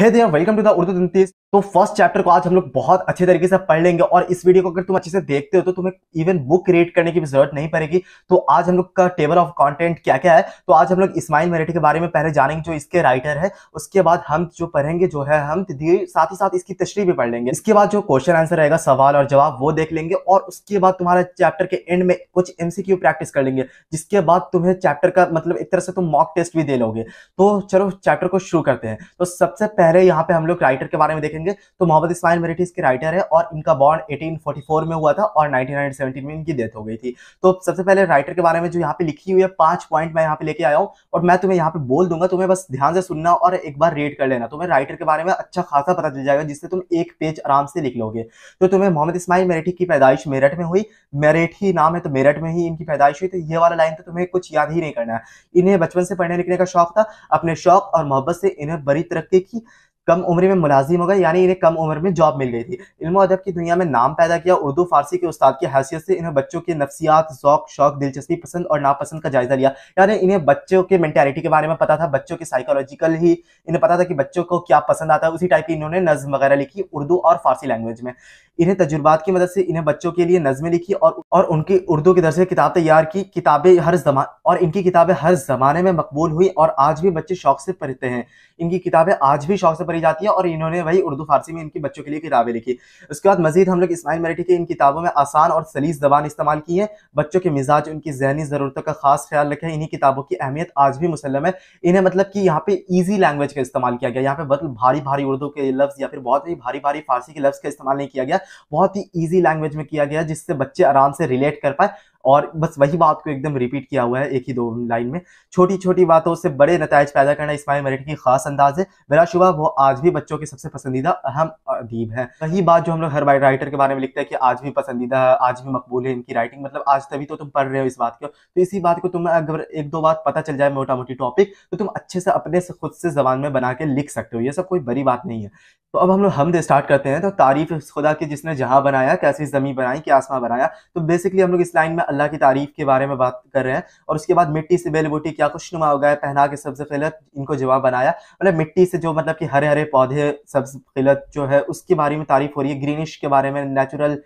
Hey there, welcome to the Urdu तो first chapter को आज हम लोग बहुत अच्छे तरीके से पढ़ लेंगे और इस वीडियो को अगर तुम अच्छे से देखते हो तो तुम्हें इवन बुक क्रिएट करने की भी जरूरत नहीं पड़ेगी तो आज हम लोग का टेबल ऑफ कंटेंट क्या क्या है तो आज हम लोग इस्माइल मराठी के बारे में पहले जानेंगे जो इसके राइटर है उसके बाद हम जो पढ़ेंगे जो है हम साथ ही साथ इसकी तस्वीर भी पढ़ लेंगे इसके बाद जो क्वेश्चन आंसर रहेगा सवाल और जवाब वो देख लेंगे और उसके बाद तुम्हारे चैप्टर के एंड में कुछ एमसीक्यू प्रैक्टिस कर लेंगे जिसके बाद तुम्हें चैप्टर का मतलब एक तरह से तुम मॉक टेस्ट भी दे लोगे तो चलो चैप्टर को शुरू करते हैं तो सबसे पहले यहाँ पे हम लोग राइटर के बारे में देखेंगे देंगे तो मोहम्मद इस्माइल मेरिटिस के राइटर है और इनका बॉन्ड 1844 में हुआ था और 1917 में इनकी डेथ हो गई थी तो सबसे पहले राइटर के बारे में जो यहाँ पे लिखी हुई है पांच पॉइंट मैं यहाँ पे लेके आया हूँ और मैं तुम्हें यहाँ पे बोल दूंगा तुम्हें बस ध्यान से सुनना और एक बार रीड कर लेना तुम्हें राइटर के बारे में अच्छा खासा पता चल जाएगा जिससे तुम एक पेज आराम से लिख लोगे तो तुम्हें मोहम्मद इस्माइल मेरेठी की पैदाइश मेरठ में हुई मेरेठी नाम है तो मेरठ में ही इनकी पैदाइश हुई तो ये वाला लाइन तो तुम्हें कुछ याद ही नहीं करना है इन्हें बचपन से पढ़ने लिखने का शौक था अपने शौक और मोहब्बत से इन्हें बड़ी तरक्की की कम उम्र में मुलाजिम हो गए यानी इन्हें कम उम्र में जॉब मिल गई थी इल्म अदब की दुनिया में नाम पैदा किया उर्दू फारसी के उस्ताद की हैसियत से इन्हें बच्चों के नफसियात शौक शौक दिलचस्पी पसंद और नापसंद का जायजा लिया यानी इन्हें बच्चों के मैंटेलिटी के बारे में पता था बच्चों के साइकोलॉजिकल ही इन्हें पता था कि बच्चों को क्या पसंद आता है उसी टाइप की इन्होंने नज्म वगैरह लिखी उर्दू और फारसी लैंग्वेज में इन्हें तजुर्बात की मदद से इन्हें बच्चों के लिए नज़में लिखी और और उनकी उर्दू की दरअसल किताब तैयार की किताबें हर जमा और इनकी किताबें हर जमाने में मकबूल हुई और आज भी बच्चे शौक से पढ़ते हैं इनकी किताबें आज भी शौक से पढ़ी पढ़ी जाती है और इन्होंने वही उर्दू फारसी में इनके बच्चों के लिए किताबें लिखी उसके बाद मजीद हम लोग इसमाइल मराठी की इन किताबों में आसान और सलीस जबान इस्तेमाल की है बच्चों के मिजाज उनकी जहनी ज़रूरतों का खास ख्याल रखें इन्हीं किताबों की अहमियत आज भी मुसलम है इन्हें मतलब कि यहाँ पे ईजी लैंग्वेज का इस्तेमाल किया गया यहाँ पे बहुत भारी भारी उर्दू के लफ्ज़ या फिर बहुत ही भारी भारी फारसी के लफ्ज़ का इस्तेमाल नहीं किया गया बहुत ही ईजी लैंग्वेज में किया गया जिससे बच्चे आराम से रिलेट कर पाए और बस वही बात को एकदम रिपीट किया हुआ है एक ही दो लाइन में छोटी छोटी बातों से बड़े नतज पैदा करना इस्माइल मरिट की खास अंदाज है मेरा शुभ वो आज भी बच्चों के सबसे पसंदीदा अहम अदीब है वही बात जो हम लोग हर राइटर के बारे में लिखते हैं कि आज भी पसंदीदा है आज भी मकबूल है इनकी राइटिंग मतलब आज तभी तो तुम पढ़ रहे हो इस बात को तो इसी बात को तुम अगर एक दो बात पता चल जाए मोटा मोटी टॉपिक तो तुम अच्छे से अपने से खुद से जबान में बना के लिख सकते हो ये सब कोई बड़ी बात नहीं है तो अब हम लोग हमद स्टार्ट करते हैं तो तारीफ खुदा की जिसने जहाँ बनाया कैसी जमी बनाई क्या आसमां बनाया तो बेसिकली हम लोग इस लाइन में अल्लाह की तारीफ के बारे में बात कर रहे हैं और उसके बाद मिट्टी से बेल बूटी क्या कुछ नुमा उगाया पहना के सबसे खिलत इनको जवाब बनाया मतलब मिट्टी से जो मतलब कि हरे हरे पौधे सब्ज खिलत जो है उसके बारे में तारीफ हो रही है ग्रीनिश के बारे में नेचुरल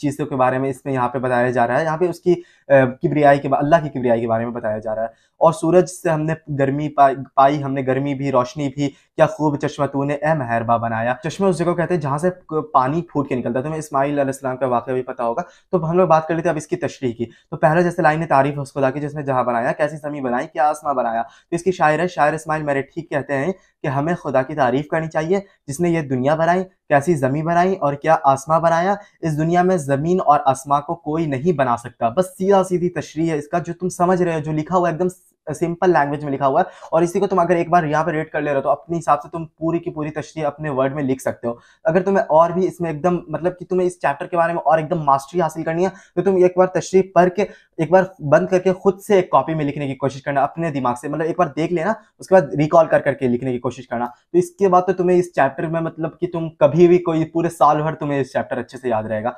चीज़ों के बारे में इसमें यहाँ पे बताया जा रहा है यहाँ पे उसकी किबरियाई के अल्लाह की किबरियाई के बारे में बताया जा रहा है और सूरज से हमने गर्मी पाई पाई हमने गर्मी भी रोशनी भी क्या खूब चश्मा तू ने ए महरबा बनाया चश्मे उस जगह कहते हैं जहाँ से पानी फूट के निकलता है तुम्हें इस्माईल अलैहिस्सलाम का वाक्य भी पता होगा तो हम लोग बात कर लेते हैं अब इसकी तशरी की तो पहला जैसे लाइन तारीफ उसको की जिसने जहाँ बनाया कैसी जमी बनाई क्या आसमां बनाया तो इसकी शायर है शायर इस्माइल ठीक कहते हैं कि हमें खुदा की तारीफ करनी चाहिए जिसने ये दुनिया बनाई कैसी जमीन बनाई और क्या आसमां बनाया इस दुनिया में ज़मीन और आसमां को कोई नहीं बना सकता बस सीधा सीधी तशरी है इसका जो तुम समझ रहे हो जो लिखा हुआ एकदम सिंपल लैंग्वेज में लिखा हुआ है और इसी को तुम अगर एक बार यहाँ पे रेड कर ले रहे हो तो अपने हिसाब से तुम पूरी की पूरी तशरी अपने वर्ड में लिख सकते हो अगर तुम्हें और भी इसमें एकदम मतलब कि तुम्हें इस चैप्टर के बारे में और एकदम मास्टरी हासिल करनी है तो तुम एक बार तशरी पढ़ के एक बार बंद करके खुद से एक कॉपी में लिखने की कोशिश करना अपने दिमाग से मतलब एक बार देख लेना उसके बाद रिकॉल कर करके लिखने की कोशिश करना तो इसके बाद तो तुम्हें इस चैप्टर में मतलब कि तुम कभी भी कोई पूरे साल भर तुम्हें इस चैप्टर अच्छे से याद रहेगा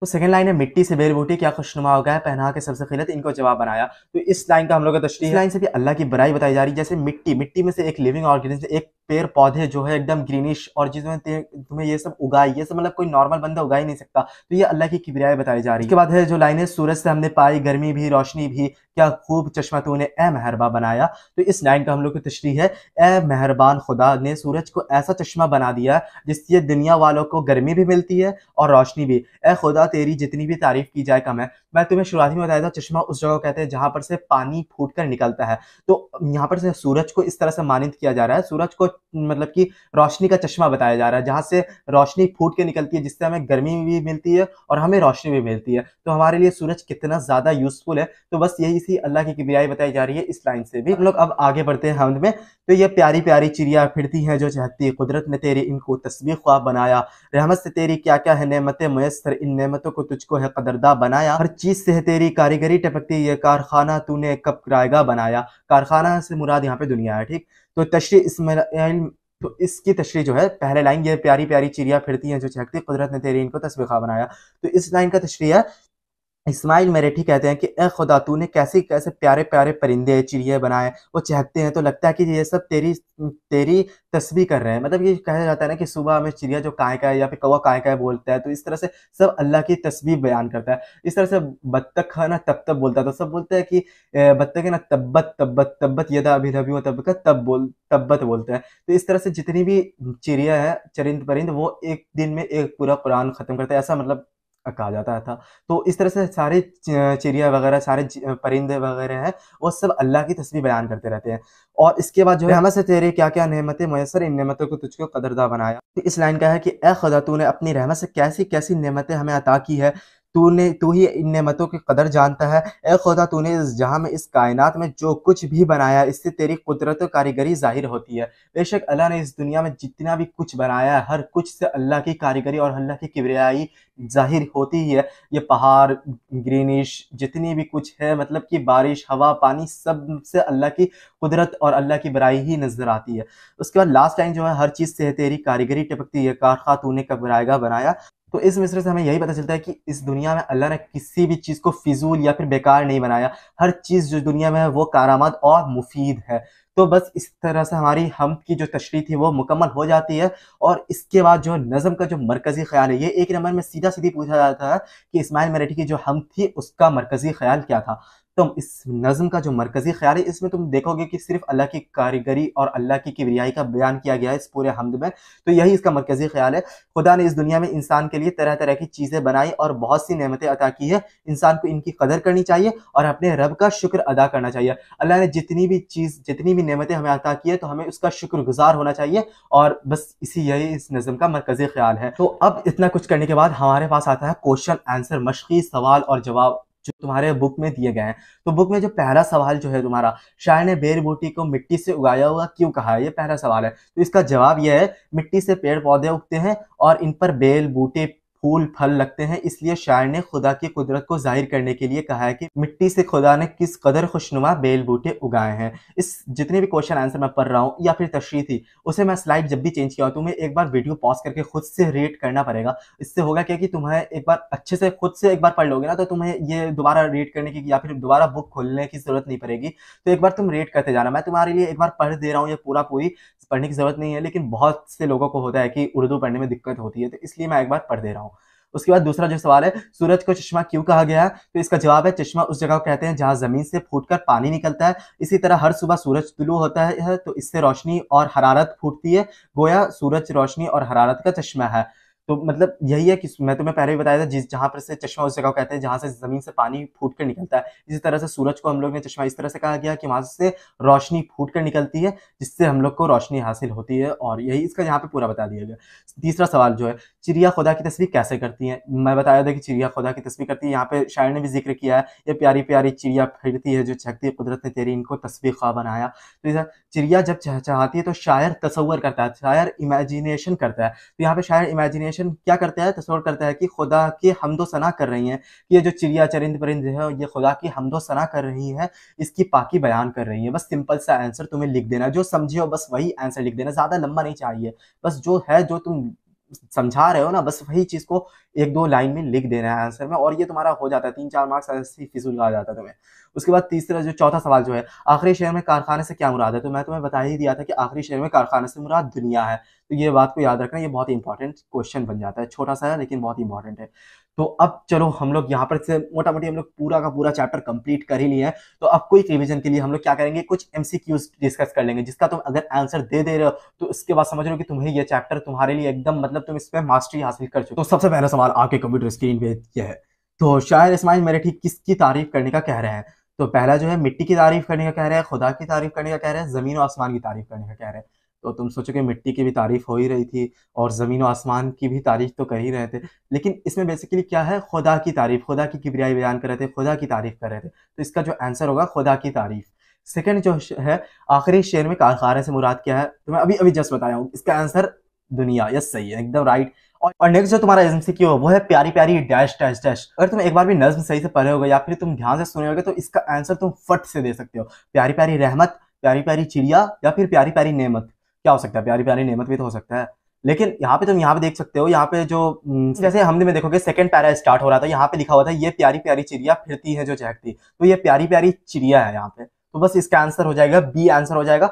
तो सेकंड लाइन है मिट्टी से बेल बूटी क्या खुशनुमा हो गया पहना के सबसे खिलत इनको जवाब बनाया तो इस लाइन का हम लोग का लाइन से भी अल्लाह की बराई बताई जा रही है जैसे मिट्टी मिट्टी में से एक लिविंग ऑर्गेनिज्म एक पेड़ पौधे जो है एकदम ग्रीनिश और जिसमें तुम्हें ये सब उगाई ये सब मतलब कोई नॉर्मल बंदा उगा ही नहीं सकता तो ये अल्लाह की किबरियाएं बताई जा रही है उसके बाद जो लाइन है सूरज से हमने पाई गर्मी भी रोशनी भी क्या खूब चश्मा तो ने ए मेहरबा बनाया तो इस लाइन का हम लोग की तशरी है ए मेहरबान खुदा ने सूरज को ऐसा चश्मा बना दिया जिससे दुनिया वालों को गर्मी भी मिलती है और रोशनी भी ए खुदा तेरी जितनी भी तारीफ की जाए कम है मैं तुम्हें शुरुआत में बताया था चश्मा उस जगह कहते हैं जहाँ पर से पानी फूट कर निकलता है तो यहाँ पर से सूरज को इस तरह से मानित किया जा रहा है सूरज को मतलब कि रोशनी का चश्मा बताया जा रहा है जहाँ से रोशनी फूट के निकलती है जिससे हमें गर्मी भी मिलती है और हमें रोशनी भी मिलती है तो हमारे लिए सूरज कितना ज़्यादा यूजफुल है तो बस यही इसी अल्लाह की किबियाई बताई जा रही है इस लाइन से भी हम लोग अब आगे बढ़ते हैं हमद में तो ये प्यारी प्यारी चिड़िया फिरती हैं जो चाहती कुदरत ने तेरी इनको तस्वीर ख्वाब बनाया रहमत से तेरी क्या क्या है नमतें मैसर इन नमतों को तुझको है कदरदा बनाया हर चीज़ से है तेरी कारीगरी टपकती ये कारखाना तूने कब किराएगा बनाया कारखाना से मुराद यहाँ पे दुनिया है ठीक तो तशरी इसमाइल तो इसकी तशरी जो है पहले लाइन ये प्यारी प्यारी चिड़िया फिरती हैं जो चहकती कुदरत ने तेरी इनको तस्वीर बनाया तो इस लाइन का तशरी है इस्माइल मरेठी कहते हैं कि ए खुदा तूने कैसे कैसे प्यारे प्यारे परिंदे चिड़िया बनाए वो चहकते हैं तो लगता है कि ये सब तेरी तेरी तस्वीर कर रहे हैं मतलब ये कहा जाता है ना कि सुबह हमें चिड़िया जो काय का है या फिर कौवा काय का है बोलता है तो इस तरह से सब अल्लाह की तस्वीर बयान करता है इस तरह से बत्तख है ना तब तब बोलता है तो सब बोलते हैं कि बत्तख है ना तब्बत तब्बत तब्बत यदा अभी हो तब का तब बोल तब्बत बोलते हैं तो इस तरह से जितनी भी चिड़िया है चरिंद परिंद वो एक दिन में एक पूरा कुरान खत्म करता है ऐसा मतलब कहा जाता था तो इस तरह से सारे चिड़िया वगैरह सारे परिंदे वगैरह हैं वो सब अल्लाह की तस्वीर बयान करते रहते हैं और इसके बाद जो है हमसे तेरे क्या क्या नहमतें मैसर इन नमतों को तुझको कदरदा बनाया तो इस लाइन का है कि ए खुदा तूने अपनी रहमत से कैसी कैसी नमतें हमें अता की है तू ने तू ही इन नमतों की कदर जानता है ए खुदा तूने इस जहाँ में इस कायनात में जो कुछ भी बनाया इससे तेरी कुदरत और कारीगरी जाहिर होती है बेशक अल्लाह ने इस दुनिया में जितना भी कुछ बनाया है हर कुछ से अल्लाह की कारीगरी और अल्लाह की किबरियाई जाहिर होती ही है ये पहाड़ ग्रीनिश जितनी भी कुछ है मतलब कि बारिश हवा पानी सब से अल्लाह की कुदरत और अल्लाह की बराई ही नज़र आती है उसके बाद लास्ट टाइम जो है हर चीज़ से है तेरी कारीगरी टपकती है कार खा तूने कब बनाएगा बनाया तो इस मिसरे से हमें यही पता चलता है कि इस दुनिया में अल्लाह ने किसी भी चीज़ को फिजूल या फिर बेकार नहीं बनाया हर चीज़ जो दुनिया में है वो कारामद और मुफीद है तो बस इस तरह से हमारी हम की जो तशरी थी वो मुकम्मल हो जाती है और इसके बाद जो नज़म का जो मरकज़ी ख्याल है ये एक नंबर में सीधा सीधी पूछा जाता है कि इसमाइल मराठी की जो हम थी उसका मरकज़ी ख्याल क्या था तुम इस नज़म का जो मरकज़ी ख्याल है इसमें तुम देखोगे कि सिर्फ अल्लाह की कारीगरी और अल्लाह की किबरियाई का बयान किया गया है इस पूरे हमद में तो यही इसका मरकज़ी ख्याल है खुदा ने इस दुनिया में इंसान के लिए तरह तरह की चीज़ें बनाई और बहुत सी नमतें अदा की है इंसान को इनकी कदर करनी चाहिए और अपने रब का शुक्र अदा करना चाहिए अल्लाह ने जितनी भी चीज़ जितनी भी नमतें हमें अदा की है तो हमें उसका शुक्रगुजार होना चाहिए और बस इसी यही इस नज़म का मरकज़ी ख्याल है तो अब इतना कुछ करने के बाद हमारे पास आता है क्वेश्चन आंसर मशक़ी सवाल और जवाब जो तुम्हारे बुक में दिए गए हैं तो बुक में जो पहला सवाल जो है तुम्हारा शायर ने बेर बूटी को मिट्टी से उगाया हुआ क्यों कहा है ये पहला सवाल है तो इसका जवाब यह है मिट्टी से पेड़ पौधे उगते हैं और इन पर बेल बूटे फूल फल लगते हैं इसलिए शायर ने खुदा की कुदरत को जाहिर करने के लिए कहा है कि मिट्टी से खुदा ने किस कदर खुशनुमा बेल बूटे उगाए हैं इस जितने भी क्वेश्चन आंसर मैं पढ़ रहा हूँ या फिर तशरी थी उसे मैं स्लाइड जब भी चेंज किया तो मैं एक बार वीडियो पॉज करके खुद से रेड करना पड़ेगा इससे होगा क्या कि तुम्हें एक बार अच्छे से खुद से एक बार पढ़ लोगे ना तो तुम्हें ये दोबारा रेड करने की या फिर दोबारा बुक खोलने की जरूरत नहीं पड़ेगी तो एक बार तुम रेड करते जाना मैं तुम्हारे लिए एक बार पढ़ दे रहा हूँ ये पूरा पूरी पढ़ने की ज़रूरत नहीं है लेकिन बहुत से लोगों को होता है कि उर्दू पढ़ने में दिक्कत होती है तो इसलिए मैं एक बार पढ़ दे रहा हूँ उसके बाद दूसरा जो सवाल है सूरज को चश्मा क्यों कहा गया है तो इसका जवाब है चश्मा उस जगह को कहते हैं जहां ज़मीन से कर पानी निकलता है इसी तरह हर सुबह सूरज तुलु होता है तो इससे रोशनी और हरारत फूटती है गोया सूरज रोशनी और हरारत का चश्मा है तो मतलब यही है कि मैं तुम्हें पहले ही बताया था जिस जहाँ पर से चश्मा उस जगह कहते हैं जहाँ से ज़मीन से पानी फूट कर निकलता है इसी तरह से सूरज को हम लोग ने चश्मा इस तरह से कहा गया कि वहाँ से रोशनी फूट कर निकलती है जिससे हम लोग को रोशनी हासिल होती है और यही इसका यहाँ पे पूरा बता दिया गया तीसरा सवाल जो है चिड़िया खुदा की तस्वीर कैसे करती है मैं बताया था कि चिड़िया खुदा की तस्वीर करती है यहाँ पे शायर ने भी जिक्र किया है ये प्यारी प्यारी चिड़िया फिरती है जो छकती है कुदरत ने तेरी इनको तस्वीर खा बनाया तो चिड़िया जब चहचहाती है तो शायर तस्वर करता है शायर इमेजिनेशन करता है तो यहाँ पे शायर इमेजिनेशन इमेजिनेशन क्या करता है तस्वर करता है कि खुदा की हमदो सना कर रही हैं कि ये जो चिड़िया चरिंद परिंद है ये खुदा की हमदो सना कर रही है इसकी पाकी बयान कर रही है बस सिंपल सा आंसर तुम्हें लिख देना जो समझे हो बस वही आंसर लिख देना ज़्यादा लंबा नहीं चाहिए बस जो है जो तुम समझा रहे हो ना बस वही चीज़ को एक दो लाइन में लिख देना है आंसर में और ये तुम्हारा हो जाता है तीन चार मार्क्स ऐसे फिजूल का आ जाता है तुम्हें उसके बाद तीसरा जो चौथा सवाल जो है आखिरी शहर में कारखाने से क्या मुराद है तो मैं तुम्हें बता ही दिया था कि आखिरी शहर में कारखाने से मुराद दुनिया है तो ये बात को याद रखना ये बहुत इंपॉर्टेंट क्वेश्चन बन जाता है छोटा सा है लेकिन बहुत इंपॉर्टेंट है तो अब चलो हम लोग यहाँ पर से मोटा मोटी हम लोग पूरा का पूरा चैप्टर कंप्लीट कर ही लिए है तो अब कोई रिविजन के लिए हम लोग क्या करेंगे कुछ एमसीक्यूज डिस्कस कर लेंगे जिसका तुम अगर आंसर दे दे रहे हो तो उसके बाद समझ रहे हो कि तुम्हें ये चैप्टर तुम्हारे लिए एकदम मतलब तुम इस पर मास्टरी हासिल कर चुके तो सबसे पहला सवाल आपके कंप्यूटर स्क्रीन पे यह है तो शायद इसमाइल ठीक किसकी तारीफ करने का कह रहे हैं तो पहला जो है मिट्टी की तारीफ करने का कह रहे हैं खुदा की तारीफ करने का कह रहे हैं जमीन और आसमान की तारीफ करने का कह रहे हैं तो तुम सोचो कि मिट्टी की भी तारीफ हो ही रही थी और ज़मीन व आसमान की भी तारीफ तो कर ही रहे थे लेकिन इसमें बेसिकली क्या है खुदा की तारीफ खुदा की किबरियाई बयान कर रहे थे खुदा की तारीफ कर रहे थे तो इसका जो आंसर होगा खुदा की तारीफ सेकेंड जो है आखिरी शेर में कारखाना से मुराद क्या है तो मैं अभी अभी जस्ट बताया हूँ इसका आंसर दुनिया यस सही है एकदम राइट और, नेक्स्ट जो तुम्हारा एजेंसी की हो वो है प्यारी प्यारी डैश डैश डैश अगर तुम एक बार भी नज्म सही से पढ़े होगे या फिर तुम ध्यान से सुने होगे तो इसका आंसर तुम फट से दे सकते हो प्यारी प्यारी रहमत प्यारी प्यारी चिड़िया या फिर प्यारी प्यारी नेमत क्या हो सकता है प्यारी प्यारी नेमत भी तो हो सकता है लेकिन यहाँ पे तुम यहाँ पे देख सकते हो यहाँ पे जो हम्म, हम्म। जैसे हमने में देखोगे सेकंड पैरा स्टार्ट हो रहा था यहाँ पे लिखा हुआ था ये प्यारी प्यारी चिड़िया फिरती है जो चहकती तो ये प्यारी प्यारी चिड़िया है यहाँ पे तो बस इसका आंसर हो जाएगा बी आंसर हो जाएगा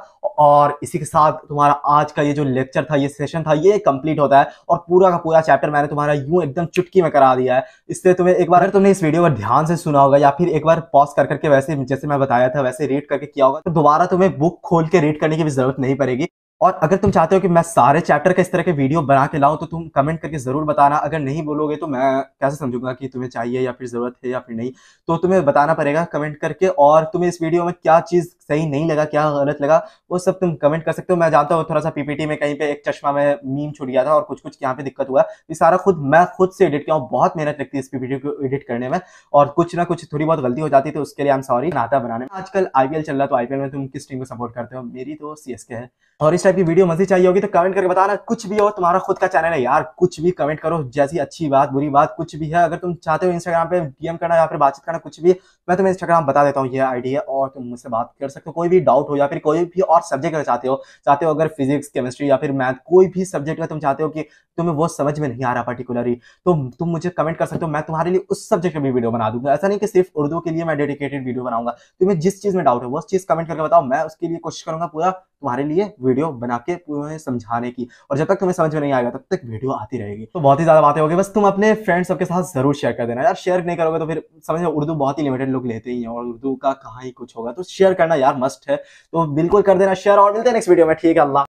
और इसी के साथ तुम्हारा आज का ये जो लेक्चर था ये सेशन था ये कंप्लीट होता है और पूरा का पूरा चैप्टर मैंने तुम्हारा यूं एकदम चुटकी में करा दिया है इससे तुम्हें एक बार अगर तुमने इस वीडियो को ध्यान से सुना होगा या फिर एक बार पॉज कर करके वैसे जैसे मैं बताया था वैसे रीड करके किया होगा तो दोबारा तुम्हें बुक खोल के रीड करने की भी जरूरत नहीं पड़ेगी और अगर तुम चाहते हो कि मैं सारे चैप्टर का इस तरह के वीडियो बना के लाऊं तो तुम कमेंट करके ज़रूर बताना अगर नहीं बोलोगे तो मैं कैसे समझूंगा कि तुम्हें चाहिए या फिर ज़रूरत है या फिर नहीं तो तुम्हें बताना पड़ेगा कमेंट करके और तुम्हें इस वीडियो में क्या चीज़ सही नहीं लगा क्या गलत लगा वो सब तुम कमेंट कर सकते हो मैं जानता हूँ थोड़ा सा पीपीटी में कहीं पे एक चश्मा में मीम छुट गया था और कुछ कुछ यहाँ पे दिक्कत हुआ ये सारा खुद मैं खुद से एडिट किया हूँ बहुत मेहनत लगती है इस पीपीटी को एडिट करने में और कुछ ना कुछ थोड़ी बहुत गलती हो जाती है तो उसके लिए आई एम सॉरी नाता बनाने में आजकल आईपीएल चल रहा तो आईपीएल में तुम किस टीम को सपोर्ट करते हो मेरी तो के है और इस टाइप की वीडियो मजी चाहिए होगी तो कमेंट करके बताना कुछ भी हो तुम्हारा खुद का चैनल है यार कुछ भी कमेंट करो जैसी अच्छी बात बुरी बात कुछ भी है अगर तुम चाहते हो इंस्टाग्राम पे डीएम करना या फिर बातचीत करना कुछ भी मैं तुम्हें इंस्टाग्राम बता देता हूँ ये आइडिया और तुम मुझसे बात कर सकते हो कोई भी डाउट हो या फिर कोई भी और सब्जेक्ट अगर चाहते हो चाहते हो अगर फिजिक्स केमिस्ट्री या फिर मैथ कोई भी सब्जेक्ट का तुम चाहते हो कि तुम्हें वो समझ में नहीं आ रहा पर्टिकुलरली तो तुम मुझे कमेंट कर सकते हो मैं तुम्हारे लिए उस सब्जेक्ट में भी वीडियो बना दूंगा ऐसा नहीं कि सिर्फ उर्दू के लिए मैं डेडिकेटेड वीडियो बनाऊंगा तुम्हें जिस चीज में डाउट है वो चीज कमेंट करके बताओ मैं उसके लिए कोशिश करूंगा पूरा तुम्हारे लिए वीडियो बना के तुम्हें समझाने की और जब तक तुम्हें समझ में नहीं आएगा तब तक वीडियो आती रहेगी तो बहुत ही ज्यादा बातें होगी बस तुम अपने फ्रेंड्स सबके साथ जरूर शेयर कर देना यार शेयर नहीं करोगे तो फिर समझो उर्दू बहुत ही लिमिटेड लोग लेते ही हैं और उर्दू का कहाँ ही कुछ होगा तो शेयर करना यार मस्ट है तो बिल्कुल कर देना शेयर और मिलते हैं नेक्स्ट वीडियो में ठीक है अल्लाह